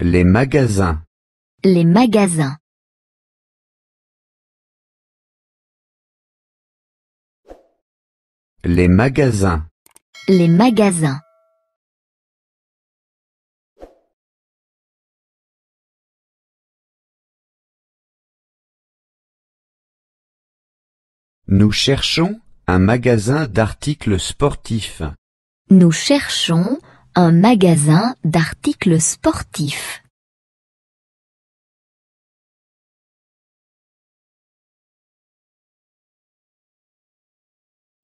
Les magasins. Les magasins. Les magasins. Les magasins. Nous cherchons un magasin d'articles sportifs. Nous cherchons un magasin d'articles sportifs.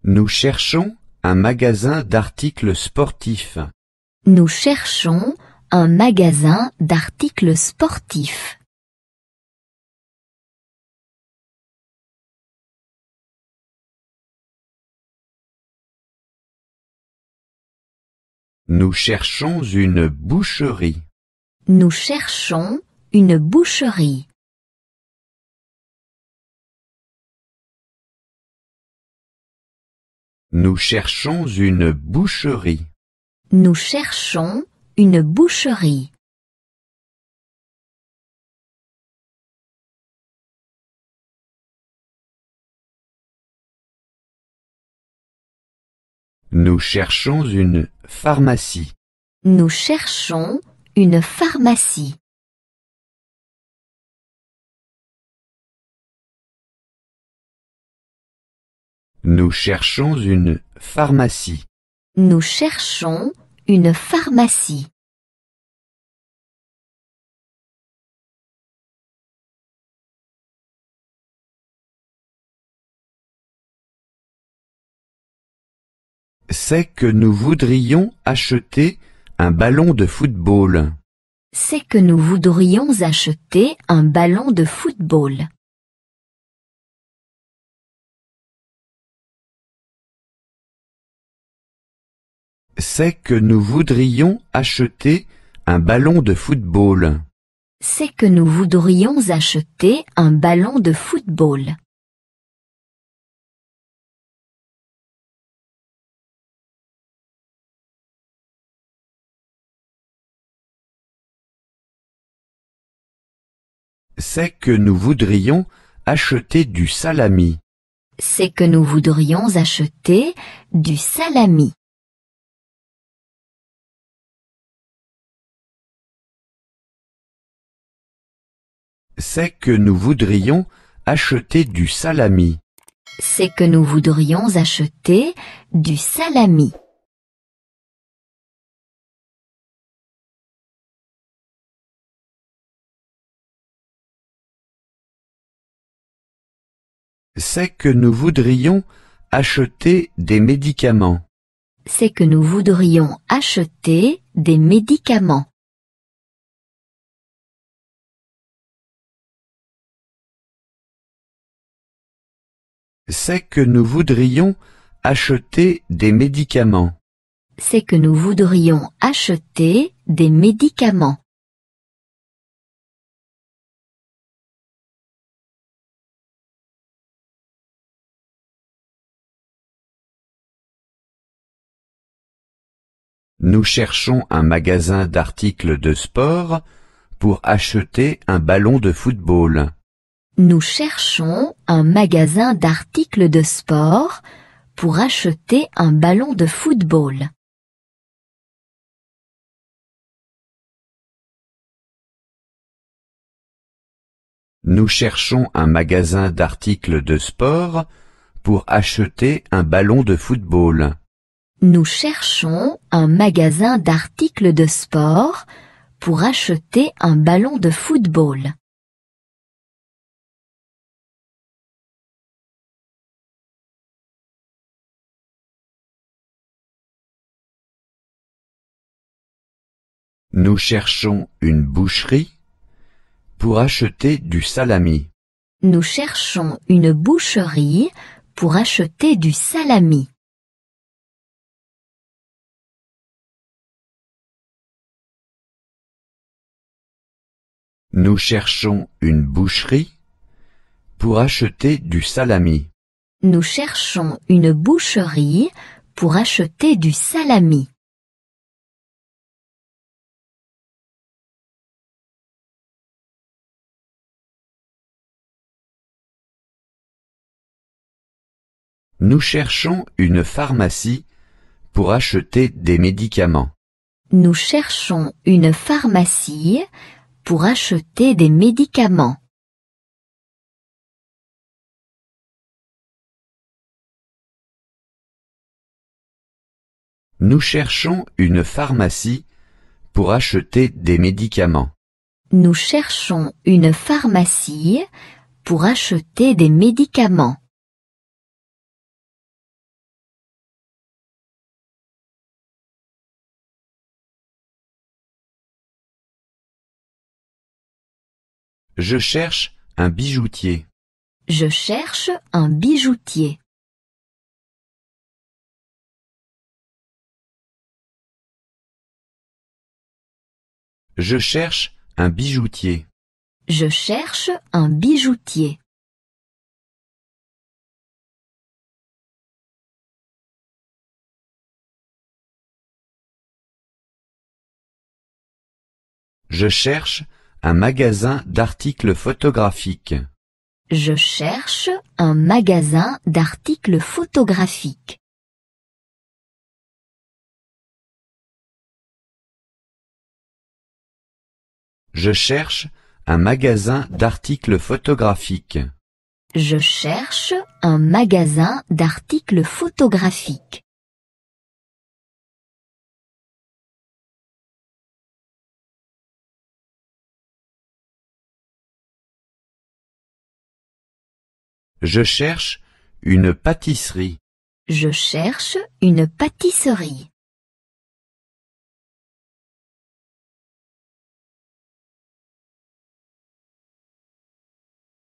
Nous cherchons un magasin d'articles sportifs. Nous cherchons un magasin d'articles sportifs. Nous cherchons une boucherie. Nous cherchons une boucherie. Nous cherchons une boucherie. Nous cherchons une boucherie. Nous cherchons une pharmacie. Nous cherchons une pharmacie. Nous cherchons une pharmacie. Nous cherchons une pharmacie. C'est que nous voudrions acheter un ballon de football. C'est que nous voudrions acheter un ballon de football. C'est que nous voudrions acheter un ballon de football. C'est que nous voudrions acheter un ballon de football. C'est que nous voudrions acheter du salami. C'est que nous voudrions acheter du salami. C'est que nous voudrions acheter du salami. C'est que nous voudrions acheter du salami. C'est que nous voudrions acheter des médicaments. C'est que nous voudrions acheter des médicaments. C'est que nous voudrions acheter des médicaments. C'est que nous voudrions acheter des médicaments. Nous cherchons un magasin d'articles de sport pour acheter un ballon de football. Nous cherchons un magasin d'articles de sport pour acheter un ballon de football. Nous cherchons un magasin d'articles de sport pour acheter un ballon de football. Nous cherchons un magasin d'articles de sport pour acheter un ballon de football. Nous cherchons une boucherie pour acheter du salami. Nous cherchons une boucherie pour acheter du salami. Nous cherchons une boucherie pour acheter du salami. Nous cherchons une boucherie pour acheter du salami. Nous cherchons une pharmacie pour acheter des médicaments. Nous cherchons une pharmacie pour acheter des médicaments. Nous cherchons une pharmacie pour acheter des médicaments. Nous cherchons une pharmacie pour acheter des médicaments. Je cherche un bijoutier. Je cherche un bijoutier. Je cherche un bijoutier. Je cherche un bijoutier. Je cherche un magasin d'articles photographiques. Je cherche un magasin d'articles photographiques. Je cherche un magasin d'articles photographiques. Je cherche un magasin d'articles photographiques. Je cherche une pâtisserie. Je cherche une pâtisserie.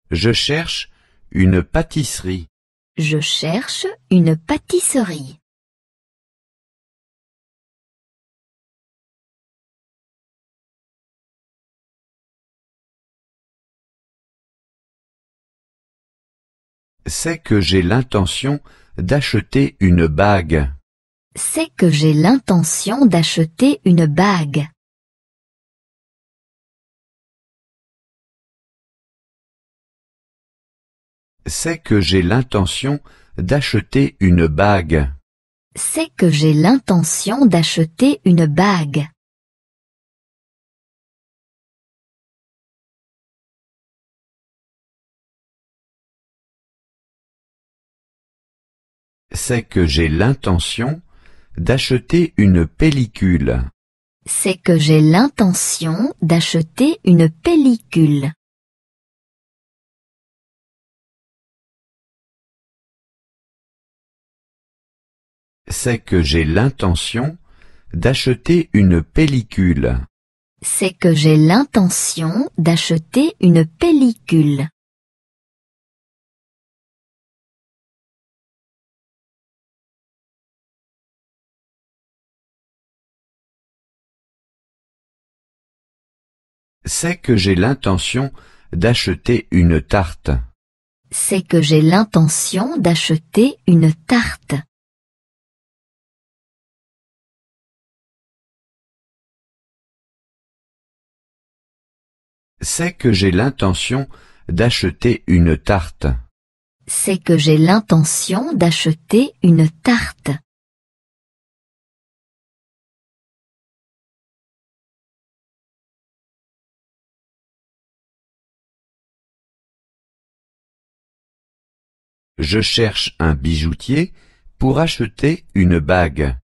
Je cherche une pâtisserie. Je cherche une pâtisserie. C'est que j'ai l'intention d'acheter une bague. C'est que j'ai l'intention d'acheter une bague. C'est que j'ai l'intention d'acheter une bague. C'est que j'ai l'intention d'acheter une bague. C'est que j'ai l'intention d'acheter une pellicule. C'est que j'ai l'intention d'acheter une pellicule. C'est que j'ai l'intention d'acheter une pellicule. C'est que j'ai l'intention d'acheter une pellicule. C'est que j'ai l'intention d'acheter une tarte. C'est que j'ai l'intention d'acheter une tarte. C'est que j'ai l'intention d'acheter une tarte. C'est que j'ai l'intention d'acheter une tarte. Je cherche un bijoutier pour acheter une bague.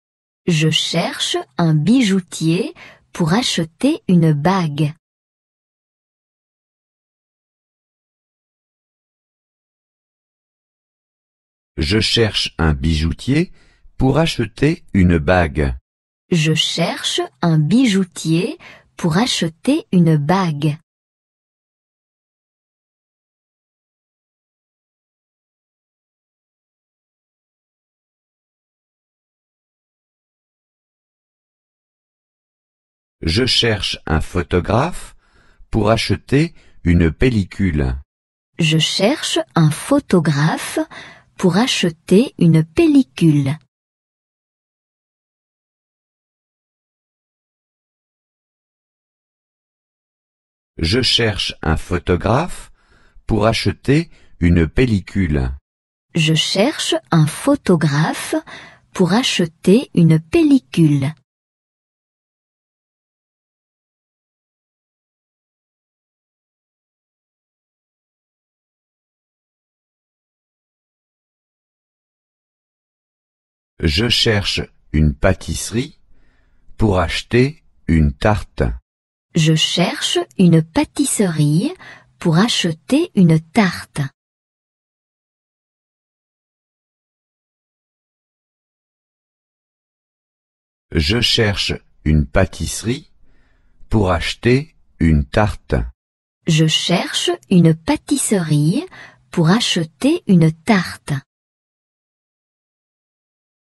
Je cherche un bijoutier pour acheter une bague. Je cherche un bijoutier pour acheter une bague. Je cherche un bijoutier pour acheter une bague. Je cherche un photographe pour acheter une pellicule. Je cherche un photographe pour acheter une pellicule. Je cherche un photographe pour acheter une pellicule. Je cherche un photographe pour acheter une pellicule. Je cherche une pâtisserie pour acheter une tarte. Je cherche une pâtisserie pour acheter une tarte. Je cherche une pâtisserie pour acheter une tarte. Je cherche une pâtisserie pour acheter une tarte.